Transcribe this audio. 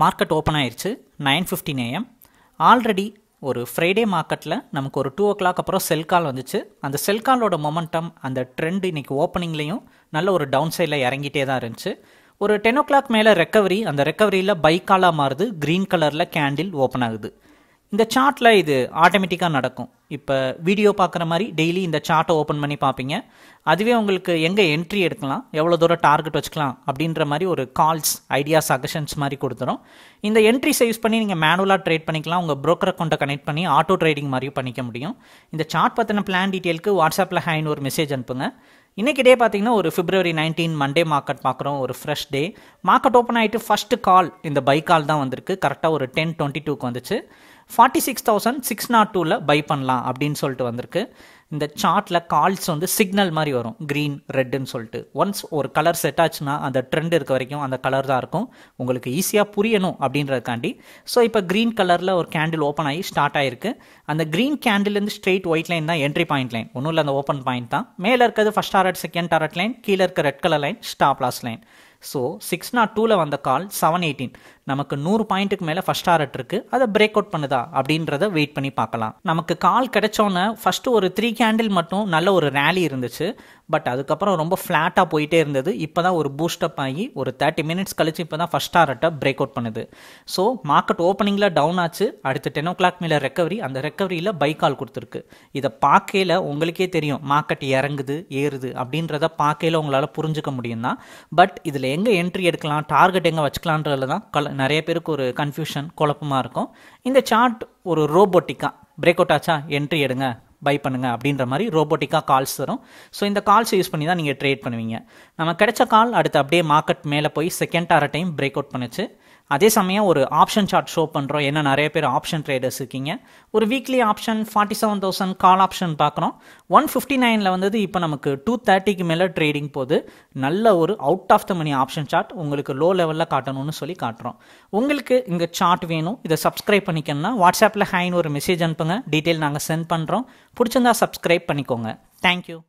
market open ஆயிடுச்சு nine fifteen AM already ஒரு Friday மார்க்கெட்டில் நமக்கு ஒரு டூ ஓ கிளாக் அப்புறம் செல் கால் வந்துச்சு அந்த செல் காலோட மொமெண்டம் அந்த ட்ரெண்ட் இன்றைக்கி ஓப்பனிங்லேயும் நல்ல ஒரு டவுன் சைடில் இறங்கிட்டே தான் இருந்துச்சு ஒரு டென் ஓ கிளாக் மேலே ரெக்கவரி அந்த ரெக்கவரியில் பைக்காலாக மாறுது க்ரீன் கலரில் கேண்டில் ஓப்பன் ஆகுது இந்த சார்ட்டில் இது ஆட்டோமேட்டிக்காக நடக்கும் இப்போ வீடியோ பார்க்குற மாதிரி டெய்லி இந்த சார்ட்டை ஓப்பன் பண்ணி பார்ப்பீங்க அதுவே உங்களுக்கு எங்கே என்ட்ரி எடுக்கலாம் எவ்வளோ தூரம் டார்கெட் வச்சுக்கலாம் அப்படின்ற மாதிரி ஒரு கால்ஸ் ஐடியா சஜஷன்ஸ் மாதிரி கொடுத்துரும் இந்த என்ட்ரிஸை யூஸ் பண்ணி நீங்கள் மேனுவலாக ட்ரேட் பண்ணிக்கலாம் உங்கள் ப்ரோக்கர் அக்கௌண்ட்டை கனெக்ட் பண்ணி ஆட்டோ ட்ரேடிங் மாதிரியும் பண்ணிக்க முடியும் இந்த சார்ட் பற்றின பிளான் டீட்டெயிலுக்கு வாட்ஸ்அப்பில் ஹேண்ட் ஒரு மெசேஜ் அனுப்புங்க இன்றைக்கி டே பார்த்திங்கன்னா ஒரு ஃபிப்ரவரி நைன்டீன் மண்டே மார்க்கெட் பார்க்குறோம் ஒரு ஃப்ரெஷ் டே மார்க்கெட் ஓப்பன் ஆகிட்டு ஃபஸ்ட்டு கால் இந்த பை கால் தான் வந்திருக்கு கரெக்டாக ஒரு டென் டுவெண்ட்டி டூக்கு வந்துச்சு forty six thousand six naught டூவில் பை பண்ணலாம் அப்படின்னு சொல்லிட்டு வந்திருக்கு இந்த சார்ட்டில் கால்ஸ் வந்து சிக்னல் மாதிரி வரும் க்ரீன் ரெட்டுன்னு சொல்லிட்டு ஒன்ஸ் ஒரு கலர் செட் ஆச்சுன்னா அந்த ட்ரெண்ட் இருக்க வரைக்கும் அந்த கலர் தான் இருக்கும் உங்களுக்கு ஈஸியாக புரியணும் அப்படின்றதுக்காண்டி ஸோ இப்போ க்ரீன் கலரில் ஒரு கேண்டில் ஓப்பன் ஆகி ஸ்டார்ட் ஆகிருக்கு அந்த க்ரீன் கேண்டில்லேருந்து ஸ்ட்ரெயிட் ஒயிட் லைன் தான் என்ட்ரி பாயிண்ட் லைன் ஒன்றும் இல்லை அந்த ஓப்பன் பாயிண்ட் தான் மேலே இருக்கிறது first target second target line கீழே இருக்க red colour line stop loss line so six naught டூவில் வந்த கால் செவன் எயிட்டீன் நமக்கு நூறு பாயிண்ட்டுக்கு மேலே ஃபஸ்ட் டாரட் இருக்குது அதை பிரேக் அவுட் பண்ணுதா அப்படின்றத வெயிட் பண்ணி பார்க்கலாம் நமக்கு கால் கிடைச்சோன்னே ஃபர்ஸ்ட் ஒரு த்ரீ கேண்டில் மட்டும் நல்ல ஒரு ரேலி இருந்துச்சு பட் அதுக்கப்புறம் ரொம்ப ஃப்ளாட்டாக போயிட்டே இருந்தது இப்போ தான் ஒரு பூஸ்டப் ஆகி ஒரு தேர்ட்டி மினிட்ஸ் கழிச்சு இப்போ தான் ஃபஸ்ட் டாரட்டை பிரேக் அவுட் பண்ணுது ஸோ மார்க்கெட் ஓப்பனிங்கில் டவுன் ஆச்சு அடுத்து டென் ஓ கிளாக் மேலே ரெக்கவரி அந்த ரெக்கவரியில் பை கால் கொடுத்துருக்கு இதை பார்க்கையில் உங்களுக்கே தெரியும் மார்க்கெட் இறங்குது ஏறுது அப்படின்றத பார்க்கையில் உங்களால் புரிஞ்சுக்க முடியும் தான் பட் இதில் எங்கே என்ட்ரி எடுக்கலாம் டார்கெட் எங்கே வச்சுக்கலான்றதுல தான் கல நிறைய பேருக்கு ஒரு கன்ஃபியூஷன் குழப்பமாக இருக்கும் இந்த சார்ட் ஒரு ரோபோட்டிக்காக பிரேக் அவுட் ஆச்சா என்ட்ரி எடுங்க பை பண்ணுங்கள் அப்படின்ற மாதிரி ரோபோட்டிக்காக கால்ஸ் தரும் ஸோ இந்த கால்ஸ் யூஸ் பண்ணி தான் நீங்கள் ட்ரேட் பண்ணுவீங்க நம்ம கிடைச்ச கால் அடுத்து அப்படியே மார்க்கெட் மேலே போய் செகண்ட் ஆர டைம் பிரேக் அவுட் பண்ணிச்சு அதே சமயம் ஒரு ஆப்ஷன் சார்ட் ஷோ பண்ணுறோம் ஏன்னா நிறைய பேர் ஆப்ஷன் ட்ரேடர்ஸ் இருக்கீங்க ஒரு weekly option forty seven thousand call option பார்க்குறோம் ஒன் ஃபிஃப்டி நைனில் வந்தது இப்போ நமக்கு டூ தேர்ட்டிக்கு மேலே ட்ரேடிங் போது நல்ல ஒரு out of the money option chart உங்களுக்கு லோ லெவலில் காட்டணும்னு சொல்லி காட்டுறோம் உங்களுக்கு இங்கே சார்ட் வேணும் இதை சப்ஸ்கிரைப் பண்ணிக்கணும்னா வாட்ஸ்அப்பில் ஹைன்னு ஒரு மெசேஜ் அனுப்புங்க டீட்டெயில் நாங்கள் சென்ட் பண்ணுறோம் பிடிச்சிருந்தா சப்ஸ்கிரைப் பண்ணிக்கோங்க தேங்க்யூ